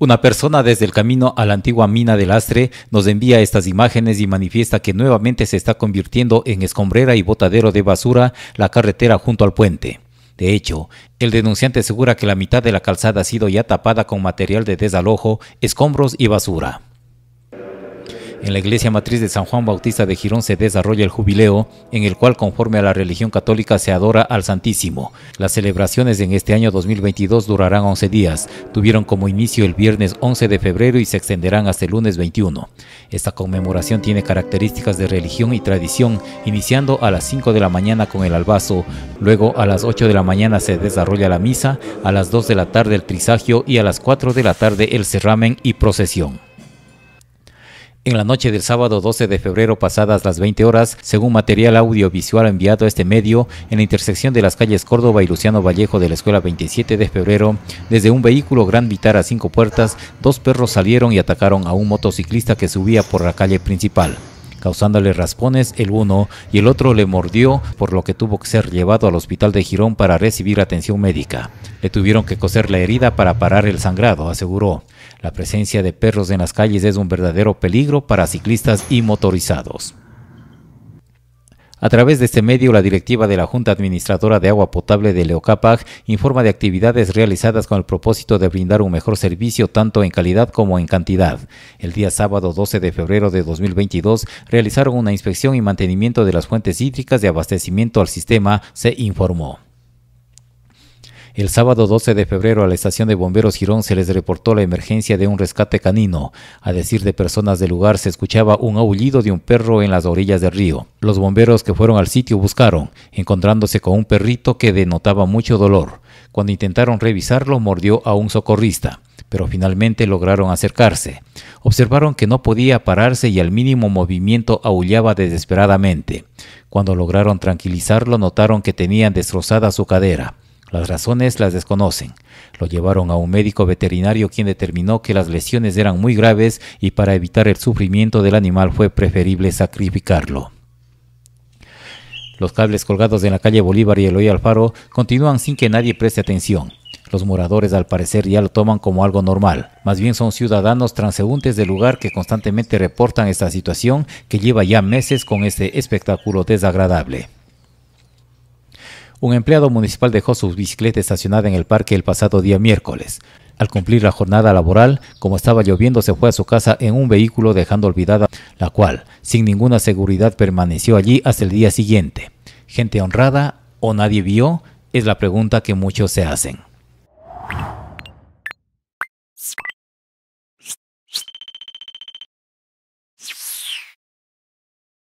Una persona desde el camino a la antigua mina del Astre nos envía estas imágenes y manifiesta que nuevamente se está convirtiendo en escombrera y botadero de basura la carretera junto al puente. De hecho, el denunciante asegura que la mitad de la calzada ha sido ya tapada con material de desalojo, escombros y basura. En la iglesia matriz de San Juan Bautista de Girón se desarrolla el jubileo, en el cual conforme a la religión católica se adora al Santísimo. Las celebraciones en este año 2022 durarán 11 días, tuvieron como inicio el viernes 11 de febrero y se extenderán hasta el lunes 21. Esta conmemoración tiene características de religión y tradición, iniciando a las 5 de la mañana con el albazo, luego a las 8 de la mañana se desarrolla la misa, a las 2 de la tarde el trisagio y a las 4 de la tarde el cerramen y procesión en la noche del sábado 12 de febrero pasadas las 20 horas, según material audiovisual enviado a este medio en la intersección de las calles Córdoba y Luciano Vallejo de la escuela 27 de febrero, desde un vehículo Gran Vitar a cinco puertas, dos perros salieron y atacaron a un motociclista que subía por la calle principal causándole raspones el uno y el otro le mordió, por lo que tuvo que ser llevado al hospital de Girón para recibir atención médica. Le tuvieron que coser la herida para parar el sangrado, aseguró. La presencia de perros en las calles es un verdadero peligro para ciclistas y motorizados. A través de este medio, la directiva de la Junta Administradora de Agua Potable de Leocapag informa de actividades realizadas con el propósito de brindar un mejor servicio tanto en calidad como en cantidad. El día sábado 12 de febrero de 2022 realizaron una inspección y mantenimiento de las fuentes hídricas de abastecimiento al sistema, se informó. El sábado 12 de febrero a la estación de bomberos Girón se les reportó la emergencia de un rescate canino. A decir de personas del lugar se escuchaba un aullido de un perro en las orillas del río. Los bomberos que fueron al sitio buscaron, encontrándose con un perrito que denotaba mucho dolor. Cuando intentaron revisarlo mordió a un socorrista, pero finalmente lograron acercarse. Observaron que no podía pararse y al mínimo movimiento aullaba desesperadamente. Cuando lograron tranquilizarlo notaron que tenían destrozada su cadera. Las razones las desconocen. Lo llevaron a un médico veterinario quien determinó que las lesiones eran muy graves y para evitar el sufrimiento del animal fue preferible sacrificarlo. Los cables colgados en la calle Bolívar y Eloy Alfaro continúan sin que nadie preste atención. Los moradores al parecer ya lo toman como algo normal, más bien son ciudadanos transeúntes del lugar que constantemente reportan esta situación que lleva ya meses con este espectáculo desagradable. Un empleado municipal dejó su bicicleta estacionada en el parque el pasado día miércoles. Al cumplir la jornada laboral, como estaba lloviendo, se fue a su casa en un vehículo dejando olvidada, la cual, sin ninguna seguridad, permaneció allí hasta el día siguiente. ¿Gente honrada o nadie vio? Es la pregunta que muchos se hacen.